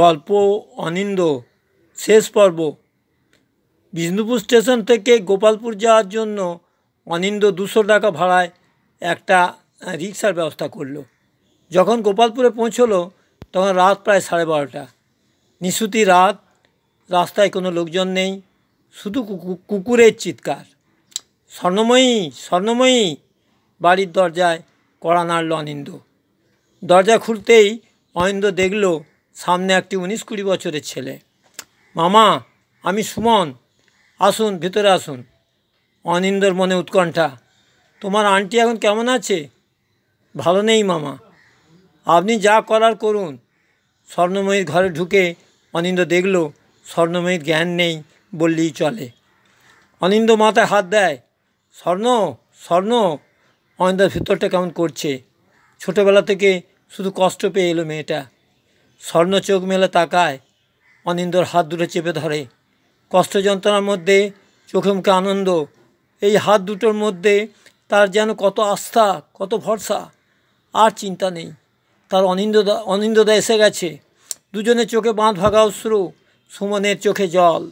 গল্প অনিন্দ শেষ পর্ব বিষ্ণুপুর স্টেশন থেকে গোপালপুর যাওয়ার জন্য অনিন্দ দুশো টাকা ভাড়ায় একটা রিক্সার ব্যবস্থা করল যখন গোপালপুরে পৌঁছলো তখন রাত প্রায় সাড়ে বারোটা নিশুতি রাত রাস্তায় কোনো লোকজন নেই শুধু কুকুরের চিৎকার স্বর্ণময়ী স্বর্ণময়ী বাড়ির দরজায় কড়া নাড়ল অনিন্দ দরজা খুলতেই অনিন্দ দেখলো সামনে একটি উনিশ কুড়ি বছরের ছেলে মামা আমি সুমন আসুন ভিতরে আসুন অনিন্দর মনে উৎকণ্ঠা তোমার আন্টি এখন কেমন আছে ভালো নেই মামা আপনি যা করার করুন স্বর্ণময়ীর ঘরে ঢুকে অনিন্দ দেখল স্বর্ণময়ীর জ্ঞান নেই বললেই চলে অনিন্দ মাথায় হাত দেয় স্বর্ণ স্বর্ণ অনিন্দার ভিতরটা কেমন করছে ছোটোবেলা থেকে শুধু কষ্ট পেয়ে এলো মেয়েটা স্বর্ণ চোখ মেলে তাকায় অনিন্দর হাত দুটো চেপে ধরে কষ্ট যন্ত্রণার মধ্যে চোখে মুখে আনন্দ এই হাত দুটোর মধ্যে তার যেন কত আস্থা কত ভরসা আর চিন্তা নেই তার অনিন্দদা অনিন্দদা এসে গেছে দুজনে চোখে বাঁধ ভাগা অশ্রু সুমনের চোখে জল